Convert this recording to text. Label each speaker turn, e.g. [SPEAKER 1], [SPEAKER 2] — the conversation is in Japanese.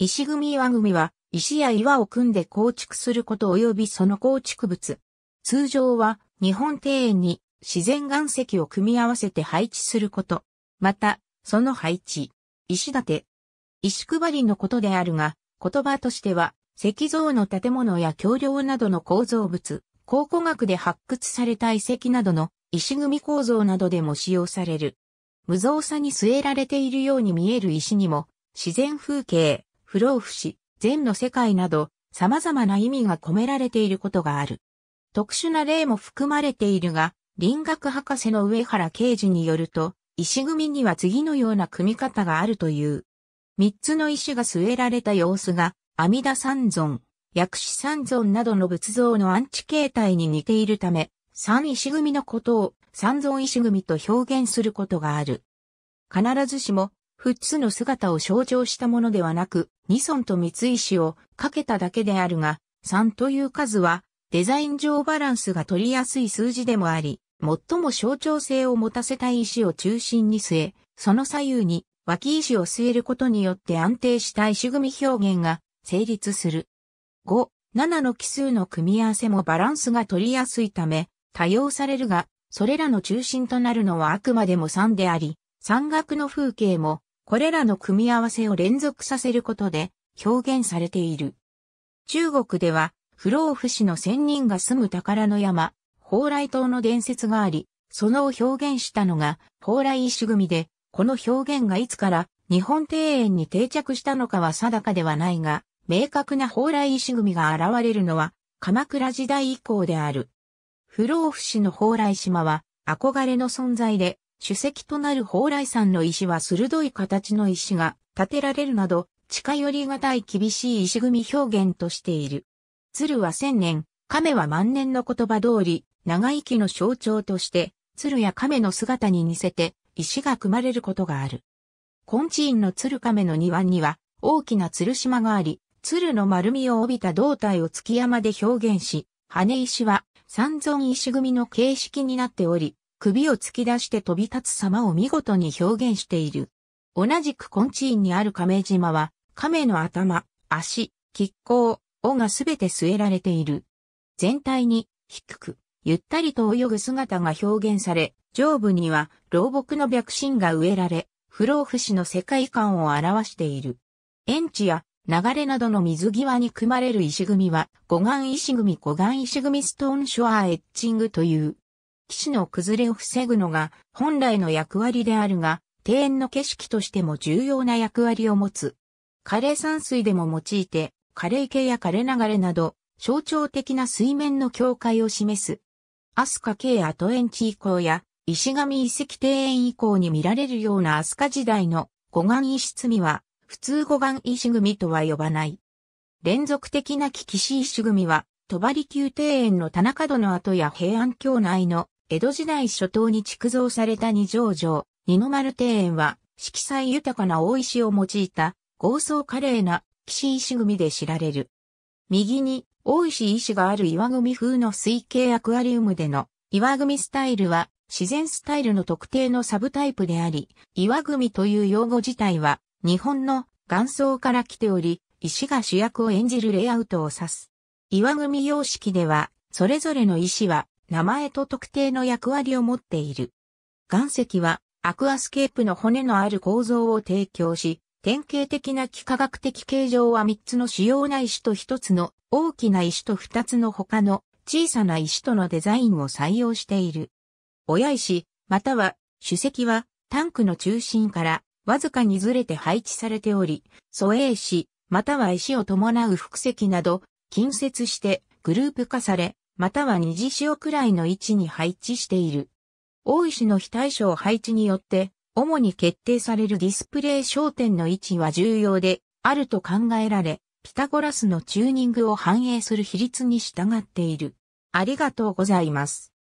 [SPEAKER 1] 石組岩組は、石や岩を組んで構築すること及びその構築物。通常は、日本庭園に自然岩石を組み合わせて配置すること。また、その配置。石立て。石配りのことであるが、言葉としては、石像の建物や橋梁などの構造物、考古学で発掘された遺跡などの石組構造などでも使用される。無造作に据えられているように見える石にも、自然風景、不老不死、善の世界など、様々な意味が込められていることがある。特殊な例も含まれているが、林学博士の上原啓治によると、石組には次のような組み方があるという。三つの石が据えられた様子が、阿弥陀三尊、薬師三尊などの仏像のアンチ形態に似ているため、三石組のことを三尊石組と表現することがある。必ずしもフッの姿を象徴したものではなく、ニソンと三石をかけただけであるが、3という数は、デザイン上バランスが取りやすい数字でもあり、最も象徴性を持たせたい石を中心に据え、その左右に脇石を据えることによって安定した石組み表現が成立する。5、7の奇数の組み合わせもバランスが取りやすいため、多用されるが、それらの中心となるのはあくまでも3であり、山岳の風景もこれらの組み合わせを連続させることで表現されている。中国では、不老不死の仙人が住む宝の山、蓬莱島の伝説があり、そのを表現したのが蓬莱石組で、この表現がいつから日本庭園に定着したのかは定かではないが、明確な蓬莱石組が現れるのは鎌倉時代以降である。不老不死の蓬莱島は憧れの存在で、主席となる蓬莱山の石は鋭い形の石が建てられるなど、近寄りがたい厳しい石組表現としている。鶴は千年、亀は万年の言葉通り、長生きの象徴として、鶴や亀の姿に似せて、石が組まれることがある。昆虫院の鶴亀の庭には、大きな鶴島があり、鶴の丸みを帯びた胴体を月山で表現し、羽石は三尊石組の形式になっており、首を突き出して飛び立つ様を見事に表現している。同じくコンチーンにある亀島は、亀の頭、足、亀甲、尾がすべて据えられている。全体に低く、ゆったりと泳ぐ姿が表現され、上部には老木の白心が植えられ、不老不死の世界観を表している。園地や流れなどの水際に組まれる石組は、護岸石組護岸石組ストーンショアエッチングという。騎士の崩れを防ぐのが本来の役割であるが、庭園の景色としても重要な役割を持つ。枯れ山水でも用いて、枯れ池や枯れ流れなど、象徴的な水面の境界を示す。飛鳥系アトエンチ以降や、石神遺跡庭園以降に見られるような飛鳥時代の護岸石積みは、普通護岸石組とは呼ばない。連続的な危機石石組は、戸張宮庭園の田中戸の跡や平安京内の江戸時代初頭に築造された二条城、二の丸庭園は、色彩豊かな大石を用いた、豪壮華麗な岸石組で知られる。右に、大石石がある岩組風の水系アクアリウムでの、岩組スタイルは、自然スタイルの特定のサブタイプであり、岩組という用語自体は、日本の元祖から来ており、石が主役を演じるレイアウトを指す。岩組様式では、それぞれの石は名前と特定の役割を持っている。岩石はアクアスケープの骨のある構造を提供し、典型的な幾何学的形状は3つの主要な石と1つの大きな石と2つの他の小さな石とのデザインを採用している。親石、または主石はタンクの中心からわずかにずれて配置されており、素栄石、または石を伴う複石など、近接してグループ化され、または二次潮くらいの位置に配置している。大石の非対称配置によって、主に決定されるディスプレイ焦点の位置は重要で、あると考えられ、ピタゴラスのチューニングを反映する比率に従っている。ありがとうございます。